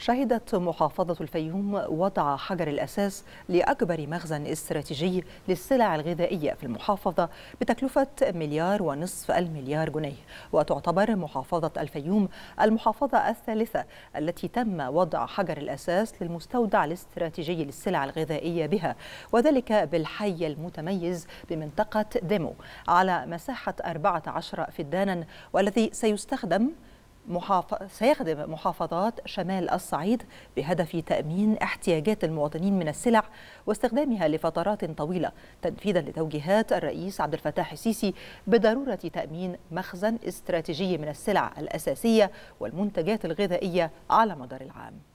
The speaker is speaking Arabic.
شهدت محافظة الفيوم وضع حجر الأساس لأكبر مخزن استراتيجي للسلع الغذائية في المحافظة بتكلفة مليار ونصف المليار جنيه وتعتبر محافظة الفيوم المحافظة الثالثة التي تم وضع حجر الأساس للمستودع الاستراتيجي للسلع الغذائية بها وذلك بالحي المتميز بمنطقة ديمو على مساحة 14 فدانا والذي سيستخدم محافظ... سيخدم محافظات شمال الصعيد بهدف تأمين احتياجات المواطنين من السلع واستخدامها لفترات طويلة تنفيذا لتوجيهات الرئيس عبد الفتاح السيسي بضرورة تأمين مخزن استراتيجي من السلع الأساسية والمنتجات الغذائية على مدار العام